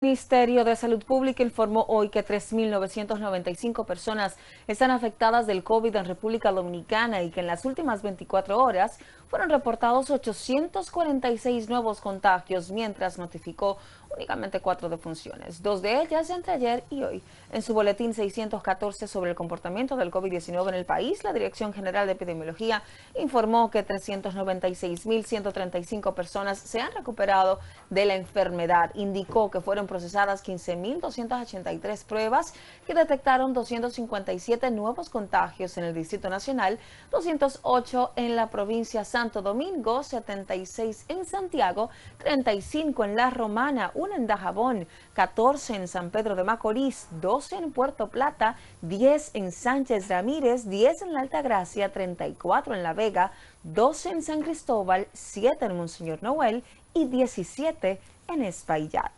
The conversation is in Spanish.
El Ministerio de Salud Pública informó hoy que 3.995 personas están afectadas del COVID en República Dominicana y que en las últimas 24 horas fueron reportados 846 nuevos contagios, mientras notificó únicamente cuatro defunciones, dos de ellas entre ayer y hoy. En su boletín 614 sobre el comportamiento del COVID-19 en el país, la Dirección General de Epidemiología informó que 396.135 personas se han recuperado de la enfermedad. Indicó que fueron procesadas 15.283 pruebas y detectaron 257 nuevos contagios en el Distrito Nacional, 208 en la provincia San Santo Domingo, 76 en Santiago, 35 en La Romana, 1 en Dajabón, 14 en San Pedro de Macorís, 12 en Puerto Plata, 10 en Sánchez Ramírez, 10 en La Altagracia, 34 en La Vega, 12 en San Cristóbal, 7 en Monseñor Noel y 17 en Espaillat.